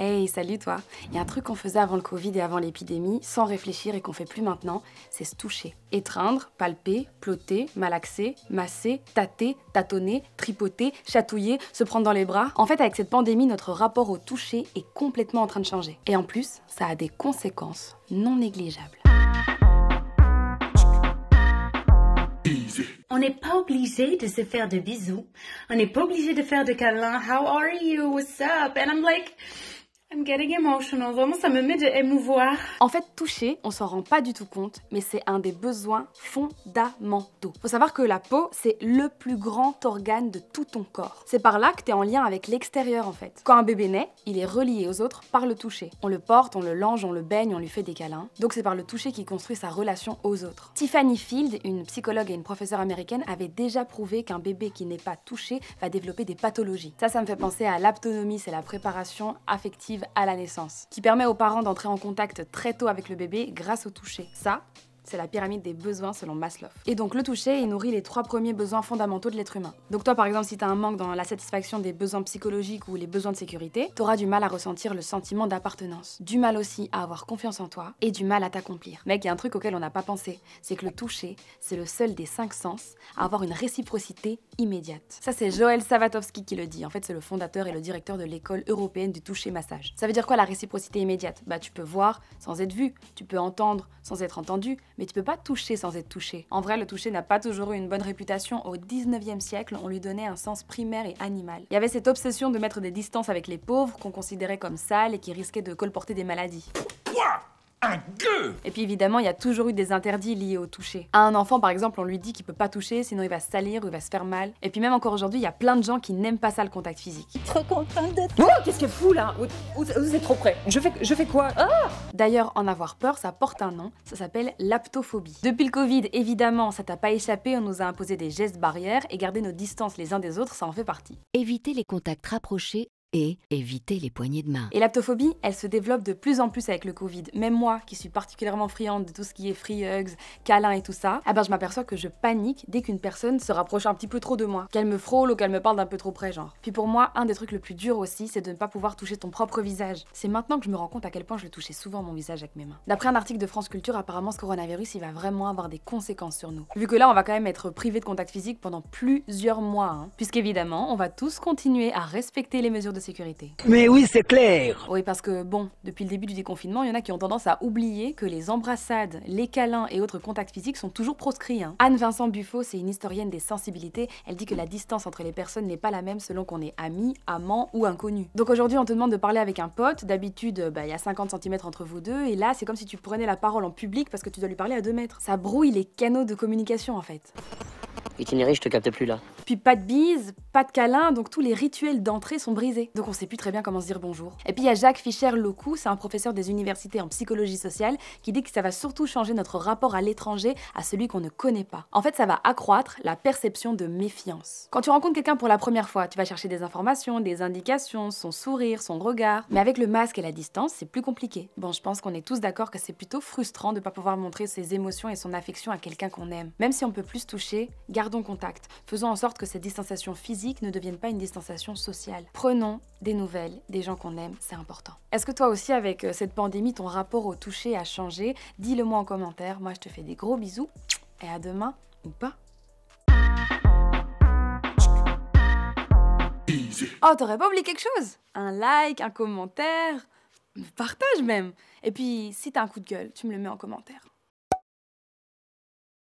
Hey, salut toi Il y a un truc qu'on faisait avant le Covid et avant l'épidémie, sans réfléchir et qu'on fait plus maintenant, c'est se toucher. Étreindre, palper, ploter, malaxer, masser, tâter, tâtonner, tripoter, chatouiller, se prendre dans les bras. En fait, avec cette pandémie, notre rapport au toucher est complètement en train de changer. Et en plus, ça a des conséquences non négligeables. On n'est pas obligé de se faire de bisous. On n'est pas obligé de faire de câlins. How are you? What's up? And I'm like... I'm getting emotional. Vraiment, ça me met de émouvoir. En fait, toucher, on s'en rend pas du tout compte, mais c'est un des besoins fondamentaux. Faut savoir que la peau, c'est le plus grand organe de tout ton corps. C'est par là que tu es en lien avec l'extérieur en fait. Quand un bébé naît, il est relié aux autres par le toucher. On le porte, on le lange, on le baigne, on lui fait des câlins. Donc c'est par le toucher qu'il construit sa relation aux autres. Tiffany Field, une psychologue et une professeure américaine, avait déjà prouvé qu'un bébé qui n'est pas touché va développer des pathologies. Ça, ça me fait penser à l'aptonomie, c'est la préparation affective à la naissance, qui permet aux parents d'entrer en contact très tôt avec le bébé grâce au toucher. Ça, c'est la pyramide des besoins selon Maslow. Et donc le toucher, il nourrit les trois premiers besoins fondamentaux de l'être humain. Donc toi par exemple, si t'as un manque dans la satisfaction des besoins psychologiques ou les besoins de sécurité, t'auras du mal à ressentir le sentiment d'appartenance, du mal aussi à avoir confiance en toi et du mal à t'accomplir. Mec, il y a un truc auquel on n'a pas pensé, c'est que le toucher, c'est le seul des cinq sens à avoir une réciprocité immédiate. Ça c'est Joël Savatovski qui le dit, en fait c'est le fondateur et le directeur de l'école européenne du toucher massage. Ça veut dire quoi la réciprocité immédiate Bah tu peux voir sans être vu, tu peux entendre sans être entendu, mais tu peux pas toucher sans être touché. En vrai, le toucher n'a pas toujours eu une bonne réputation. Au 19e siècle, on lui donnait un sens primaire et animal. Il y avait cette obsession de mettre des distances avec les pauvres qu'on considérait comme sales et qui risquaient de colporter des maladies. Un gueux Et puis évidemment, il y a toujours eu des interdits liés au toucher. À un enfant, par exemple, on lui dit qu'il peut pas toucher, sinon il va salir ou il va se faire mal. Et puis même encore aujourd'hui, il y a plein de gens qui n'aiment pas ça, le contact physique. Trop contente de Oh, qu'est-ce que fou, là vous, êtes trop près. Je fais, je fais quoi ah D'ailleurs, en avoir peur, ça porte un nom. Ça s'appelle l'aptophobie. Depuis le Covid, évidemment, ça t'a pas échappé, on nous a imposé des gestes barrières et garder nos distances les uns des autres, ça en fait partie. Éviter les contacts rapprochés et éviter les poignées de main. Et l'aptophobie, elle se développe de plus en plus avec le Covid. Même moi, qui suis particulièrement friande de tout ce qui est free hugs, câlins et tout ça, ah ben je m'aperçois que je panique dès qu'une personne se rapproche un petit peu trop de moi, qu'elle me frôle ou qu'elle me parle d'un peu trop près, genre. Puis pour moi, un des trucs le plus dur aussi, c'est de ne pas pouvoir toucher ton propre visage. C'est maintenant que je me rends compte à quel point je le touchais souvent mon visage avec mes mains. D'après un article de France Culture, apparemment ce coronavirus, il va vraiment avoir des conséquences sur nous. Vu que là, on va quand même être privé de contact physique pendant plusieurs mois, hein. puisqu'évidemment, on va tous continuer à respecter les mesures de sécurité. Mais oui, c'est clair. Oui, parce que bon, depuis le début du déconfinement, il y en a qui ont tendance à oublier que les embrassades, les câlins et autres contacts physiques sont toujours proscrits. Hein. Anne-Vincent Buffo, c'est une historienne des sensibilités. Elle dit que la distance entre les personnes n'est pas la même selon qu'on est ami, amant ou inconnu. Donc aujourd'hui, on te demande de parler avec un pote. D'habitude, bah, il y a 50 cm entre vous deux. Et là, c'est comme si tu prenais la parole en public parce que tu dois lui parler à deux mètres. Ça brouille les canaux de communication en fait. je te capte plus là. Puis pas de bise, pas de câlin, donc tous les rituels d'entrée sont brisés. Donc on sait plus très bien comment se dire bonjour. Et puis il y a Jacques Fischer-Locou, c'est un professeur des universités en psychologie sociale, qui dit que ça va surtout changer notre rapport à l'étranger, à celui qu'on ne connaît pas. En fait, ça va accroître la perception de méfiance. Quand tu rencontres quelqu'un pour la première fois, tu vas chercher des informations, des indications, son sourire, son regard. Mais avec le masque et la distance, c'est plus compliqué. Bon, je pense qu'on est tous d'accord que c'est plutôt frustrant de ne pas pouvoir montrer ses émotions et son affection à quelqu'un qu'on aime. Même si on peut plus toucher, gardons contact. Faisons en sorte que cette distanciation physique ne devienne pas une distanciation sociale. Prenons des nouvelles des gens qu'on aime, c'est important. Est-ce que toi aussi, avec euh, cette pandémie, ton rapport au toucher a changé Dis-le moi en commentaire. Moi, je te fais des gros bisous et à demain ou pas. Oh, t'aurais pas oublié quelque chose Un like, un commentaire, partage même. Et puis, si t'as un coup de gueule, tu me le mets en commentaire.